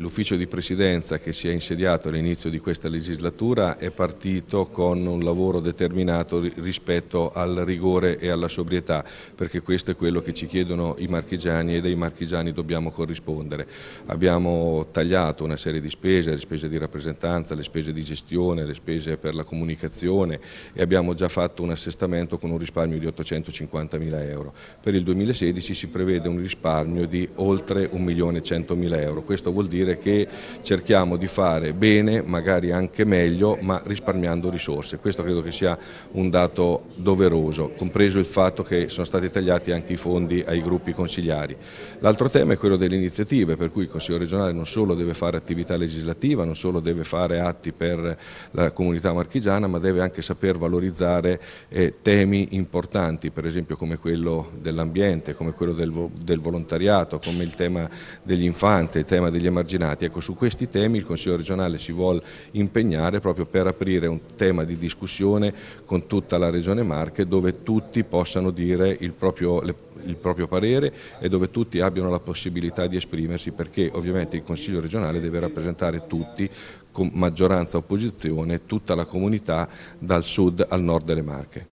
L'ufficio di presidenza che si è insediato all'inizio di questa legislatura è partito con un lavoro determinato rispetto al rigore e alla sobrietà, perché questo è quello che ci chiedono i marchigiani e dei marchigiani dobbiamo corrispondere. Abbiamo tagliato una serie di spese, le spese di rappresentanza, le spese di gestione, le spese per la comunicazione e abbiamo già fatto un assestamento con un risparmio di 850 mila euro. Per il 2016 si prevede un risparmio di oltre 1 milione 100 mila euro, questo vuol dire dire che cerchiamo di fare bene, magari anche meglio, ma risparmiando risorse. Questo credo che sia un dato doveroso, compreso il fatto che sono stati tagliati anche i fondi ai gruppi consigliari. L'altro tema è quello delle iniziative, per cui il Consiglio regionale non solo deve fare attività legislativa, non solo deve fare atti per la comunità marchigiana, ma deve anche saper valorizzare eh, temi importanti, per esempio come quello dell'ambiente, come quello del, volontariato, come il tema dell'infanzia, il tema degli emarginati immaginati. Ecco, su questi temi il Consiglio regionale si vuole impegnare proprio per aprire un tema di discussione con tutta la Regione Marche dove tutti possano dire il proprio, il proprio parere e dove tutti abbiano la possibilità di esprimersi perché ovviamente il Consiglio regionale deve rappresentare tutti con maggioranza opposizione, tutta la comunità dal sud al nord delle Marche.